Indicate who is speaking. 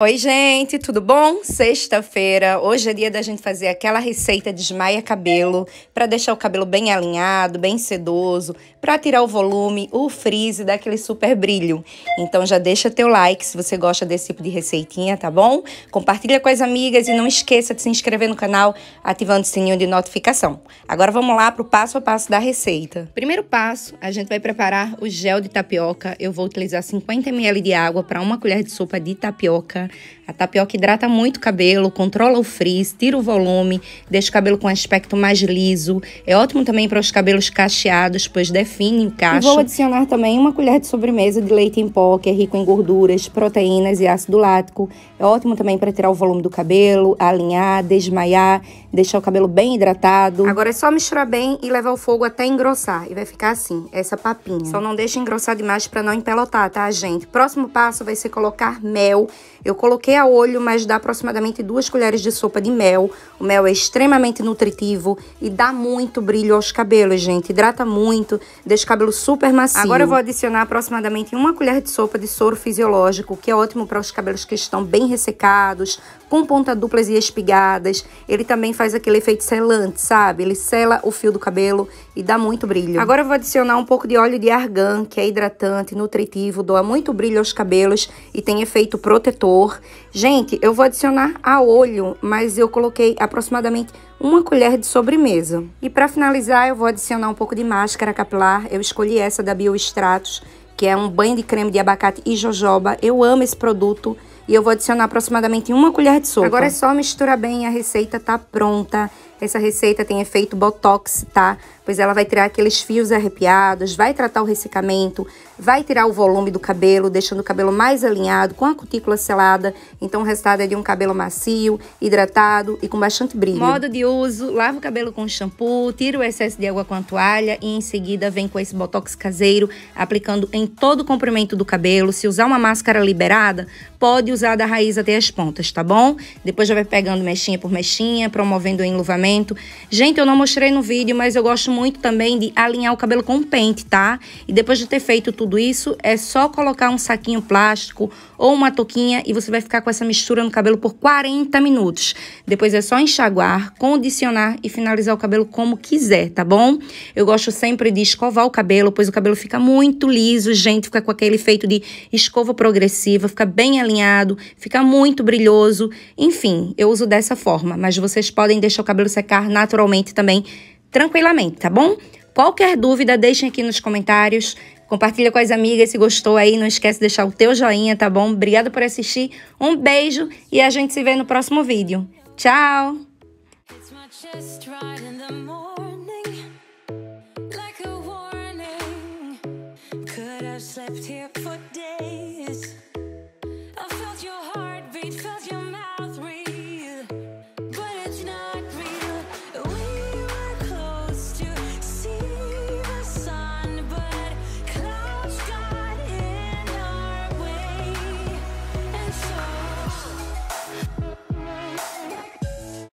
Speaker 1: Oi, gente, tudo bom? Sexta-feira, hoje é dia da gente fazer aquela receita de esmaia cabelo para deixar o cabelo bem alinhado, bem sedoso, para tirar o volume, o frizz e dar aquele super brilho. Então já deixa teu like se você gosta desse tipo de receitinha, tá bom? Compartilha com as amigas e não esqueça de se inscrever no canal ativando o sininho de notificação. Agora vamos lá para o passo a passo da receita. Primeiro passo, a gente vai preparar o gel de tapioca. Eu vou utilizar 50 ml de água para uma colher de sopa de tapioca. A tapioca hidrata muito o cabelo, controla o frizz, tira o volume, deixa o cabelo com um aspecto mais liso. É ótimo também para os cabelos cacheados, pois define o cacho. vou adicionar também uma colher de sobremesa de leite em pó, que é rico em gorduras, proteínas e ácido lático. É ótimo também para tirar o volume do cabelo, alinhar, desmaiar, deixar o cabelo bem hidratado. Agora é só misturar bem e levar o fogo até engrossar. E vai ficar assim, essa papinha. Só não deixa engrossar demais para não empelotar, tá, gente? Próximo passo vai ser colocar mel. Eu coloquei a olho, mas dá aproximadamente duas colheres de sopa de mel. O mel é extremamente nutritivo e dá muito brilho aos cabelos, gente. Hidrata muito, deixa o cabelo super macio. Agora eu vou adicionar aproximadamente uma colher de sopa de soro fisiológico, que é ótimo para os cabelos que estão bem ressecados, com ponta duplas e espigadas. Ele também faz aquele efeito selante, sabe? Ele sela o fio do cabelo e dá muito brilho. Agora eu vou adicionar um pouco de óleo de argan, que é hidratante, nutritivo, doa muito brilho aos cabelos e tem efeito protetor cor. Gente, eu vou adicionar a olho, mas eu coloquei aproximadamente uma colher de sobremesa. E para finalizar, eu vou adicionar um pouco de máscara capilar. Eu escolhi essa da Bioestratos, que é um banho de creme de abacate e jojoba. Eu amo esse produto e eu vou adicionar aproximadamente uma colher de sopa. Agora é só misturar bem, a receita tá pronta. Essa receita tem efeito botox, tá? Pois ela vai tirar aqueles fios arrepiados, vai tratar o ressecamento, vai tirar o volume do cabelo, deixando o cabelo mais alinhado, com a cutícula selada. Então o resultado é de um cabelo macio, hidratado e com bastante brilho. Modo de uso: lava o cabelo com shampoo, tira o excesso de água com a toalha e em seguida vem com esse botox caseiro, aplicando em todo o comprimento do cabelo. Se usar uma máscara liberada, pode usar da raiz até as pontas, tá bom? Depois já vai pegando mexinha por mexinha, promovendo o enluvamento Gente, eu não mostrei no vídeo, mas eu gosto muito também de alinhar o cabelo com pente, tá? E depois de ter feito tudo isso, é só colocar um saquinho plástico ou uma touquinha e você vai ficar com essa mistura no cabelo por 40 minutos. Depois é só enxaguar, condicionar e finalizar o cabelo como quiser, tá bom? Eu gosto sempre de escovar o cabelo, pois o cabelo fica muito liso, gente, fica com aquele efeito de escova progressiva, fica bem alinhado, fica muito brilhoso. Enfim, eu uso dessa forma, mas vocês podem deixar o cabelo secar naturalmente também, tranquilamente, tá bom? Qualquer dúvida, deixem aqui nos comentários. Compartilha com as amigas se gostou aí. Não esquece de deixar o teu joinha, tá bom? Obrigada por assistir. Um beijo e a gente se vê no próximo vídeo. Tchau! slept here for